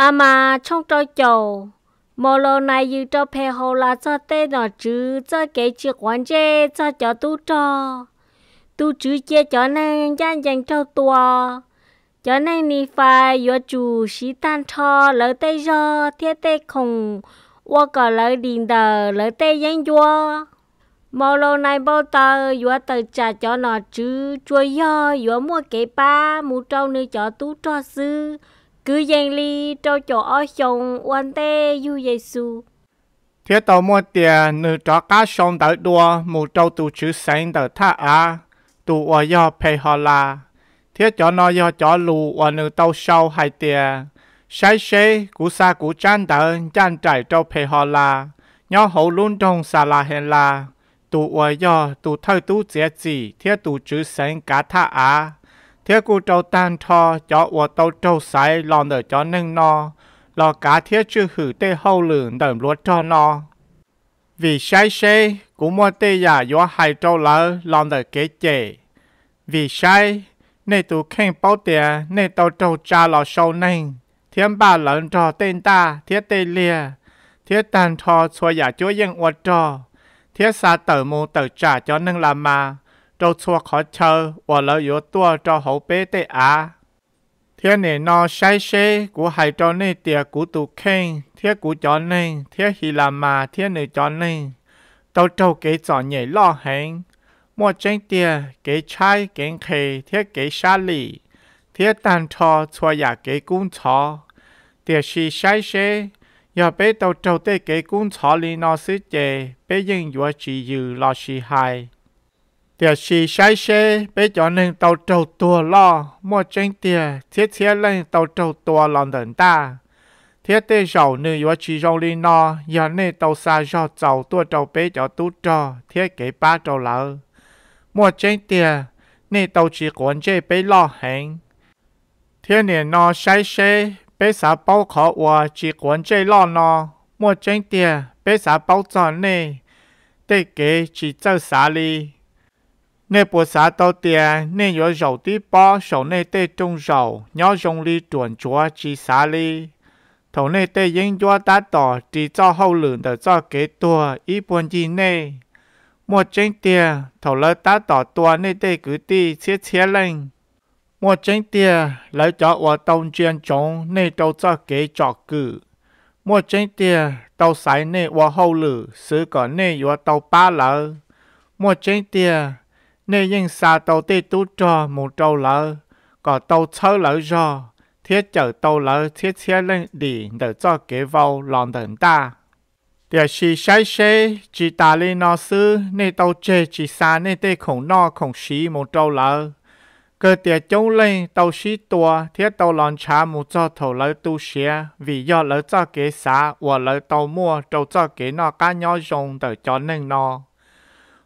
à mà trong trò chầu mò lô này như cho phe hồ là cho tê nó chứ cho cái chiếc quán chê cho cho tu cho tu chứ chia cho nên gian dành cho tua cho nên ni phải yo chủ sĩ tan cho lỡ tê do thiết tê khùng qua cả lỡ đình đờ lỡ tê danh vua mò lô này bao tờ yo tờ trả cho nó chứ chua yo yo mua cái ba mua trâu nơi cho tu cho sư cứ giang ly cho chỗ ở sông quan tê du giê xu thế tàu mua tiền nữ cho cá sông tới đua mù trâu tù chữ sáng tới tha á tù ở do phê họ là thế cho nó do cho lù ở nữ tàu sau hai tiền sai xe cú xa cú chan tới chan trải trâu phê họ là nhỏ hậu luôn trong xà là hèn là tù ở do tù thơ tù dễ gì thế tù chữ sáng cả tha á thiết cụ trâu tan thò cho ua tàu trâu sái lòn đỡ cho nâng no lò cá thiết chư hử tê hâu lử đẩm lúa cho no vì sai xe cú mua tê giả gió hai trâu lỡ lòn đỡ kế chế. vì sai nên tụ khen bao tìa nên tàu trâu cha lò sâu nâng thiên ba lợn trò tên ta thiết tê lia thiết tan thò xua giả chúa yên ua trò thiết xa tờ mù tờ trả cho nâng làm mà trâu chua khó chờ và lỡ yếu tua cho hậu bế tê á. Thế này nó sai xế của hai trò này tìa của tù khen, thế của chó này, thế hì là mà thế này chó này. Tâu trâu kế chó nhảy lo hẹn. Mua chanh tìa kế chai kế khề thế kế xa lì. thế tàn trò chua giả kế cung trò, Tìa xì sai xế. Giờ bế tâu trâu tê kế cung trò lì nó sư chê, bế dân dùa chỉ dư lo xì hài tiệt sĩ sai xe bây giờ nên tàu trâu tua lo mua tranh tiệt thiết thiết lên tàu trâu tua lòng đần ta thiết tế giàu nữ yếu chỉ rong li no giờ nên tàu xa do giàu tua trâu bây giờ tu trò thiết kế ba trâu lỡ mua tranh tiệt nên tàu chỉ quan chế bây lo hành thiên niên no sai xe bây xã bao khó ua chỉ quấn chế lo no mua tranh tiệt bây xã bao tròn nè tế kế chỉ cho xả li 那不啥到的，那有肉的包，手内带种肉，鸟用力转着去啥哩？头内带烟药打倒，制造后轮的造给多一般之内。莫真的，头了打倒多内带个的切切人。莫真的，来找我东间中内都造给造个。莫真的，到山内我后轮，是个内有到八楼。莫真的。nên yên xa tàu tê tú trò mù trâu lỡ, có tàu chớ lỡ rò, thiết chở tàu lỡ thiết thiết lên đi để cho kế vào lòng đẩn ta. Điều sĩ sai xe, chỉ ta lên nó sư, nè tàu chê chỉ xa nè tê khổng nó khổng xí một trâu lỡ. Cơ tiệt chống lên tàu xí tùa, thiết tàu lòng trá một cho thầu lỡ tu xế, vì do lỡ cho kế xá, và lỡ tàu mua trâu cho kế nó cá nhỏ dùng để cho nên nó.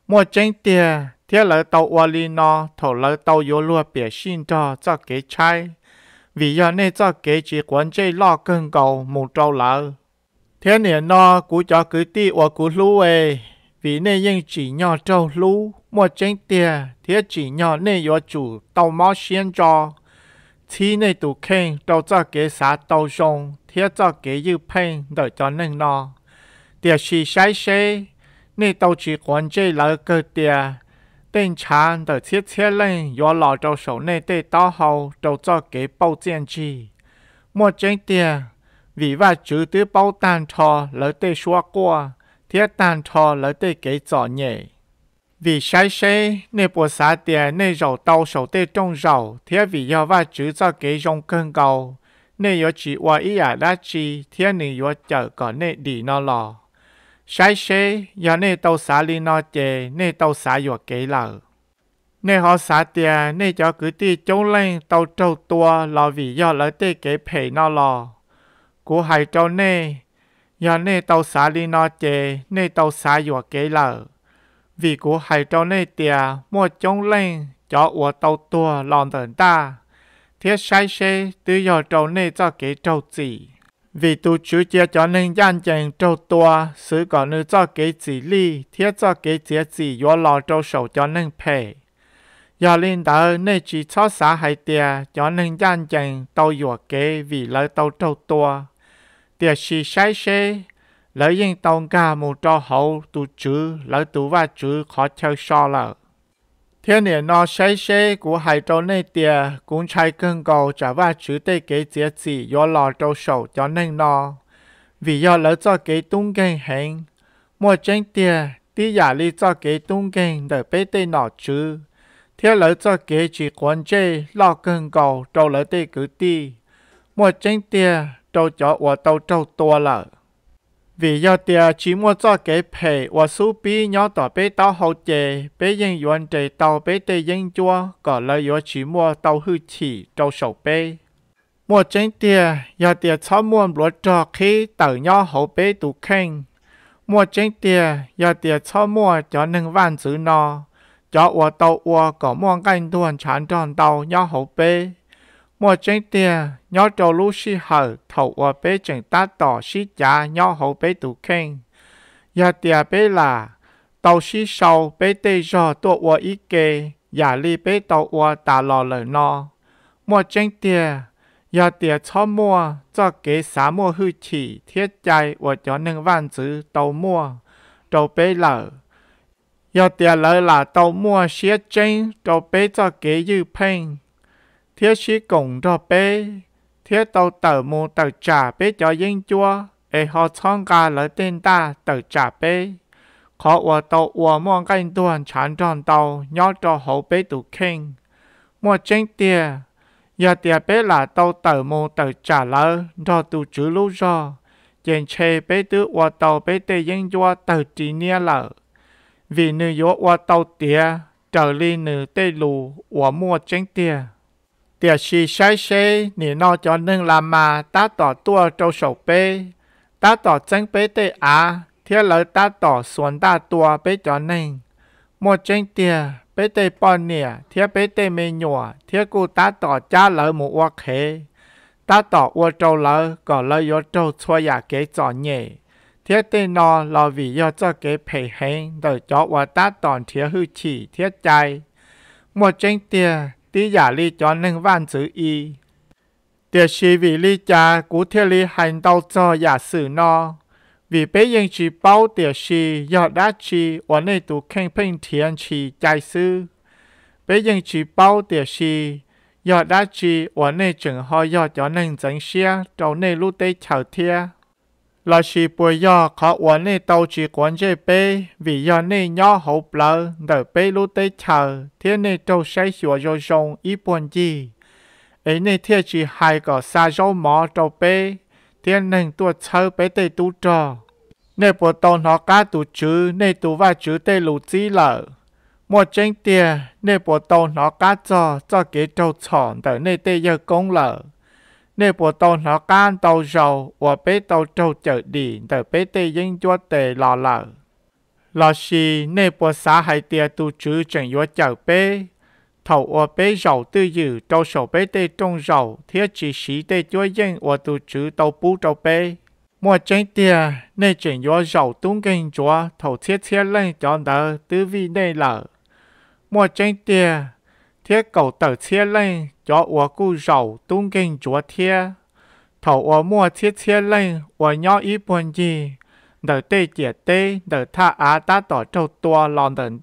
Mua chánh tiền, thế là tàu ô li nó thầu là tàu yếu lúa bể xin cho cho cái chai vì do nên cho cái chỉ quấn chế lo cân cầu một trâu lỡ thế này nó cú cho cứ ti ô cú lú ấy vì nên nhưng chỉ nhỏ trâu lú mua tránh tiền thế chỉ nhỏ nên yếu chủ tàu máu xin cho chỉ nên tụ khen tàu cho cái xã tàu sông thế cho cái yêu phanh đợi cho nên nó tiền chỉ sai sai nên tàu chỉ quấn chế lỡ cơ tiền tên chán tờ thiết thiết lên do lò trâu sổ này để to hầu trâu cho kế bao tiền chi. Mua chén tiền, vì vậy chữ tứ bao tàn trò lỡ tê xua qua, thiết tàn trò lỡ tê kế trò nhẹ. Vì sai xe, nê bộ xá tiền nê rầu tàu sổ tê trong rầu, thiết vì do và chữ cho kế rong cân cầu. Nê yếu chỉ qua ý ả đá chi, thiết nê yếu chở có nê đi nó lò sai xe giờ nè tàu xá li nó chè nè tàu xá vừa kỹ lờ nè họ xá tia nè cho cứ ti châu lên tàu trâu tua lò vì do lỡ tê kế phê nó lò của hai trâu nè giờ nè tàu xá li nó chè nè tàu xá vừa kỹ lờ vì của hai trâu nè tia mua châu lên cho ủa tàu tua lòn tần ta thiết sai xe tư giờ trâu nè cho kế trâu chỉ vì tu chú chia cho nên gian chàng trâu tua sứ có nữ cho kế chỉ ly thiết cho kế chế chỉ yo lo trâu sầu cho nên phê giờ linh đỡ nơi chỉ cho xã hai tia cho nên gian chàng tàu yo kế vì lỡ tàu trâu tua tia si sai xe lỡ yên tàu cả một trâu hậu tu chú lỡ tu và chú khó theo so lợ thiên nhiên nó xây xây của hải châu này cũng chạy cơn cầu trả và chữ tê kế chế chỉ do lò trâu sầu cho nên vì do lỡ cho tung kênh hẹn mua tranh tiề tí giả lý cho tung kênh để bế tê nọ chứ thế lỡ cho chỉ quan chê lo cơn cầu trâu lỡ tê cứ mua tranh tiề trâu cho ủa tàu trâu tua lợ vì do tia chỉ mua cho cái phe và số bi nhỏ tỏ bé tao hậu chế bé yên yuan chế tao bé tê yên chua có lời yếu chỉ mua tao hư chỉ trâu sầu bé mua chính tia do tia cháu mua lúa cho khi tờ nhỏ hậu bé tụ khen mua chính tia do tia cháu mua cho nâng vạn chữ nó cho ua tàu ua có mua canh tuần chán tròn tàu nhỏ hậu bé 莫正的，鸟着路是好，土我被整大到，是假鸟好被图坑，要点别拉，土是少被对少多我一个，压力被土我打落了呢。莫正的，要点草木做给沙漠后期贴在我就能万殖都木。都被了。要点老了土木现真，都被做给用品。thế sĩ cùng cho bé, thế tàu tàu mù tàu trả bé cho dân chúa, ế họ chọn cả lời tên ta tàu trả bé, Khó ua tàu ua mua canh tuần chán tròn tàu nhỏ cho hậu bé tù kinh. mua chênh tìa, giờ tìa bé là tàu tàu mù tàu trả lỡ, cho tù chữ lũ rò. Chênh chê bé tư ua tàu bé tê dân chúa tàu trì nia lỡ. Vì nữ yếu ua tàu tìa, trở ly nữ tê lù ua mua chênh tìa. Tiệt sĩ sai xe, nỉ nó cho nâng là mà ta tỏ tua trâu sầu bê, ta tỏ chân bê tê à, thiết lỡ ta tỏ xuân ta tua bê cho nâng. Một chân tiệt, bê tê bọn nìa, thiết bê tê mê nhùa, thiết cụ ta tỏ cha lỡ mù oa khế. Ta tỏ oa trâu lỡ, có lỡ yếu trâu chua ya kế cho nhẹ. Thiết tê nó là vì yếu cho kế phê hẹn, đợi cho oa ta tỏ thiết hư chỉ thiết chai. Một chân tiệt, tí giả lý cho nâng văn chữ y. Địa sĩ vì lý cha cú thiết lý hành đau cho giả sử no. Vì bế yên chỉ bao địa sĩ do đá chi ở nơi tù khen bình thiên chi chạy sư. Bế yên chỉ bao địa sĩ do đá chi ở nơi trường hoa do cho nâng dẫn xe trong nơi lưu tế chào thiên là chỉ bùi yà khó uống nè tàu chỉ quán dễ bê, vì yà nè nhỏ hậu bờ, đợi bê lũ tê chờ, thế nè trâu say xùa dô dông ý buồn gì. Ấy nè thế chỉ hai gò xa dâu mò trâu bê, thế nè tùa chơ bê tê tú trò. Nè bùa tàu nó cá tù chứ, nè tù và chứ tê lũ dì lợ. Một chênh tìa, nè bùa tàu nó cá trò, cho kế trâu chọn, đợi nè tê yờ công lợ nếu bộ tàu nó can tàu dầu, và bế tàu trâu chở đi, tờ bế tê dân cho tê lò lợ. Lò xì, nếu bộ xã hải tìa tu chứ chẳng chúa chở bế, thầu và bế giàu tư dự, trâu sổ bế tê trong giàu, thiết chỉ sĩ tê cho dân và tu chứ tàu bú trâu bế. mua chẳng tìa, nếu chẳng cho giàu tung kinh chúa, thầu thiết thiết lên cho đỡ, tư vi nê lợ. mua chẳng tìa, thiết cầu tờ chia lên cho ua cu rầu tung kinh chúa thiết thầu ua mua lên ua nhỏ ý buồn gì đỡ tê chia tê đỡ tha á ta tỏ trâu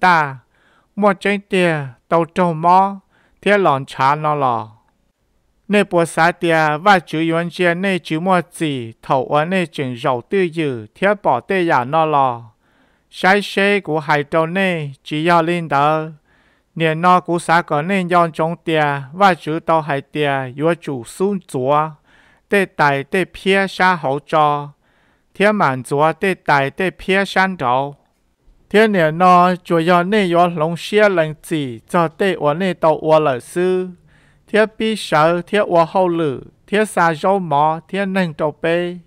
ta mua trên tia tàu trâu mò thiết lòn chá nó lò nê bùa xá tia và chú yuan chia nê chú mua gì thầu ua nê chừng rầu tư dự nó lò sai xế của hai trâu nê chỉ do linh đỡ 你那古三个恁娘种地，我住到海地，越住越左，得带得撇山好做，天满足得带得撇山头。天你那主要内容龙些粮子，做得我那到饿了时，天比手，天我后了，天啥肉末，天能做背，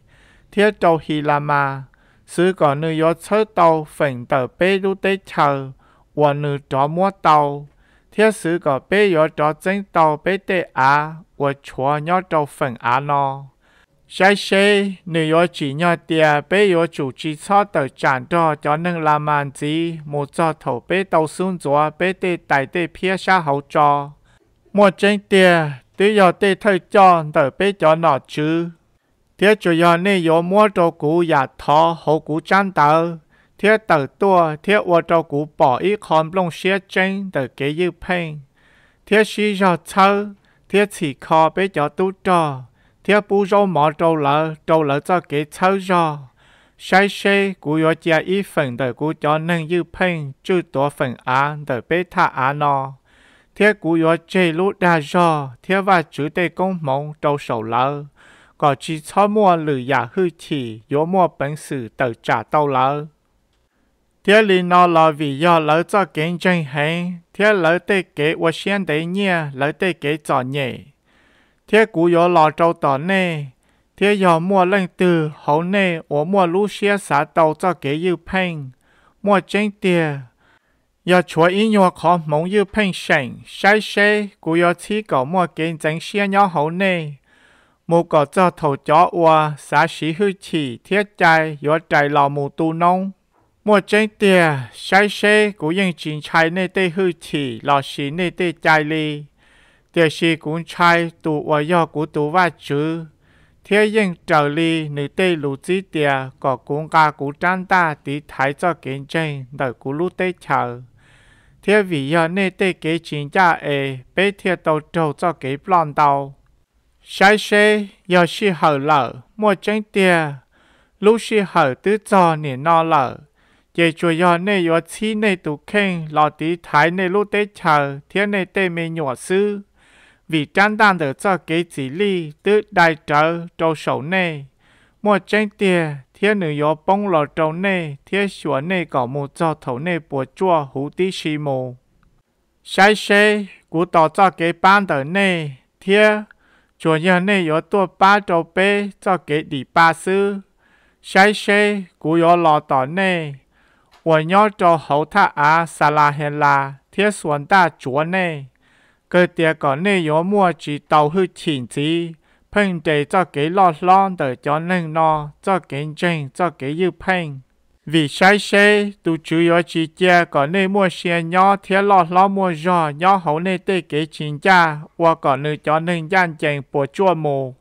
天到稀了嘛，食个恁娘吃到粉的背都得潮。我女找摸到，天时个被要找真到被得啊，我错要找粉啊喏。sai sai nữ yo chỉ nhỏ tia bé yo chủ chỉ cho tờ chản cho cho nâng làm màn gì một cho thầu bé tàu xuống gió bé tê tài tê phía xa hậu cho một chân tia tí yo tê thay cho tờ bé cho nọ chứ tia chủ yo nê yo mua cho cú giả thọ hậu cú chán tờ thiết tờ tua thiết ô trâu cũ bỏ ý con lông xe chênh tờ kế dư phênh thiết xí cho thơ thiết chỉ kho bế cho tu trò thiết bú rô mỏ trâu lỡ trâu lỡ cho kế thơ cho sai xe cú yo chia ý phần tờ cú cho nâng dư phênh chư tổ phần á tờ bế tha á no thiết cú yo chê lũ đa cho, thiết và chữ tê công mong trâu sầu lỡ có chỉ cho mua lử giả hư chỉ yo mua bánh sử tờ trả tàu lỡ thế lý nó là vì do lỡ cho kiến tranh hay thế lỡ tê kế và xem tế nhẹ lỡ tê kế cho nhẹ thế cú yếu lò trâu tỏ nè thế yếu mua lên từ hậu nè và mua lũ xe xả tàu cho kế yêu phanh mua tranh tìa yếu chúa ý nhòa khó mong yêu phanh sảnh sai xe cú yếu chỉ có mua kiến tranh xe nhỏ hậu nè một cỏ cho thầu chó và xả sĩ hư chỉ thiết trai yếu trai lò mù tu nông một chân tìa sai xe của dân chính trai nơi tê hư thị lò xí nơi tê chai ly tìa xí cũng trai tù và do của tù va chứ thế dân trở ly nữ tê lũ chí tìa có cũng ca của trang ta tí thái cho kiến tranh đời của lũ tê chờ thế vì do nơi tê kế chính cha ê bế thiệt tàu trâu cho kế plon tàu sai xe do xí hở lở một chân tìa lũ xí hở tứ cho nền no lở giờ chùa yo nè yo chi nè tụ khen lò tí thái nè lúc tế chờ thiên nè tê mê nhỏ sư vì trang đàn được cho kế chỉ ly tứ đại trở trâu sầu nè mua tranh tiền thiên nữ yo bông lò trâu nè thiên sủa nè có mù cho thấu nè bùa chua hủ tí xì mù sai xe cú tỏ cho kế ban tờ nè thiên chùa yo nè yo tua ba trâu bê cho kế đi ba sư sai xe cú yo lò tỏ nè 我要做好他啊，萨拉黑拉，贴算大脚呢。佢哋個呢有麼子到去前子，拼地就幾落浪的就能咯，就幾正就幾要拼。vì sai sai tu chủ yếu chỉ chia có nơi mua xe nhỏ thiết lọt lo mua giò nhỏ hậu nơi tê kế chính cha và có nơi cho nên gian chèn bùa chua mù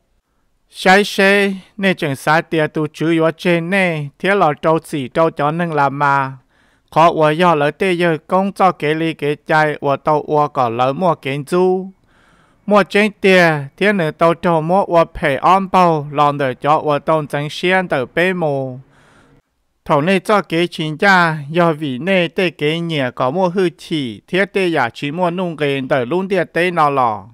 sai xe, nè chẳng sai tiệt tu chữ yo trên nè thế là trâu chỉ trâu cho nên làm mà khó quá do lỡ tê giờ công cho kế ly kế chạy và tàu và cả lỡ mua kiến du mua trên tiệt thế nữa tàu trâu mua và phải ăn bao lòng để cho và tông chẳng xiên từ bê mồ thầu nè cho kế chính gia, yo vì nè tê kế nhẹ có mua hư chỉ thế tê giả chỉ mua nung kế từ luôn tiệt tê nào lò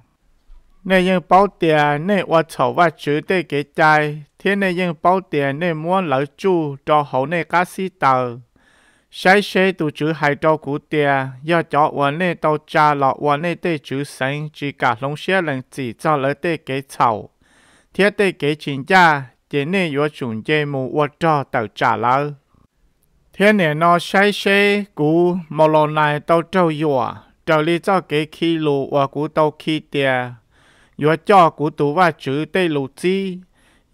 nên nhưng bảo tiền nên qua chầu và chữ đệ cái trái thế nên nhưng bảo tiền nên mua lỡ chu cho hậu nên cá sĩ tờ sai sai tu chữ hai cho cụ tiền do cho quan nên tàu cha lọ quan nên để chữ sinh chỉ cả long xe lần chỉ cho lỡ đệ cái chầu thế đệ cái chính gia, chỉ nên yo chuẩn chế mù qua cho tàu cha lỡ thế nên nó sai sai cụ mà lo này tàu trâu yo trâu lý cho cái khí lù và cụ tàu khí tiền yo cho cú tu va chữ tê lù chi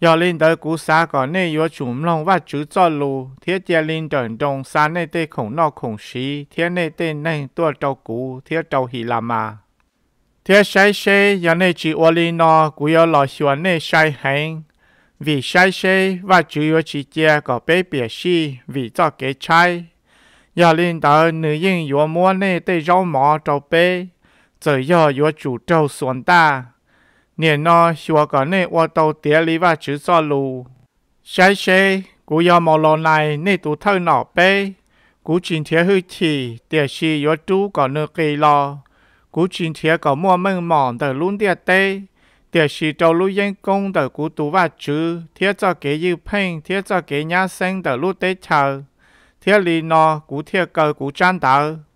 yo lên tới cú xa có nè yo chùm lòng va chữ cho lù thiết chia lên trần trong xa nè tê khổng nọ khổng xí thiết nè tê nè tua trâu cú thiết châu hì là mà thiết sai sai yo nè chỉ ô lên nọ cú yo lò xuân nè sai hành vì sai sai và chữ yo chỉ chia có bé bìa xí vì cho kế chai yo lên tới nữ yên yo mua nè tê rau mò trâu bé giờ yo yo chủ trâu xuân ta เนี่ยนอชัวก่อนเนี่ยว่าตัวเตียลีว่าชื่อซอลูใช่ใช่กูยอมมองลงในนี่ตัวเท่าหน่อเป้กูจินเทียหื้อทีเตียชียอดูก่อนเนื้อกีรอกูจินเทียก่อนมัวมึงหมอนแต่ลุ้นเตียเต้เตียชีจ้าลู่ยังกงแต่กูตัวว่าชื่อเทียจะเกยืเพ่งเทียจะเกยาเซงแต่ล้่เต้เชอเทียลีนอกูเทียเกอกูจันเตอ